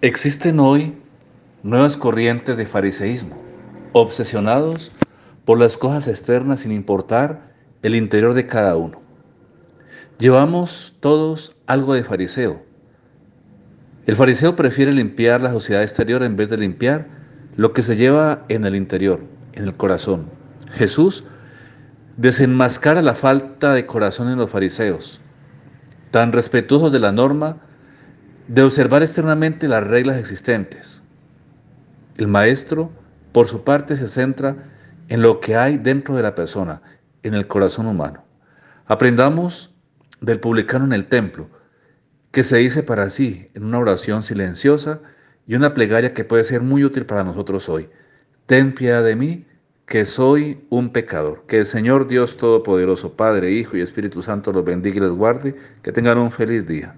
Existen hoy nuevas corrientes de fariseísmo, obsesionados por las cosas externas sin importar el interior de cada uno. Llevamos todos algo de fariseo. El fariseo prefiere limpiar la sociedad exterior en vez de limpiar lo que se lleva en el interior, en el corazón. Jesús desenmascara la falta de corazón en los fariseos, tan respetuosos de la norma, de observar externamente las reglas existentes. El maestro, por su parte, se centra en lo que hay dentro de la persona, en el corazón humano. Aprendamos del publicano en el templo, que se dice para sí en una oración silenciosa y una plegaria que puede ser muy útil para nosotros hoy. Ten piedad de mí, que soy un pecador. Que el Señor Dios Todopoderoso, Padre, Hijo y Espíritu Santo los bendiga y los guarde. Que tengan un feliz día.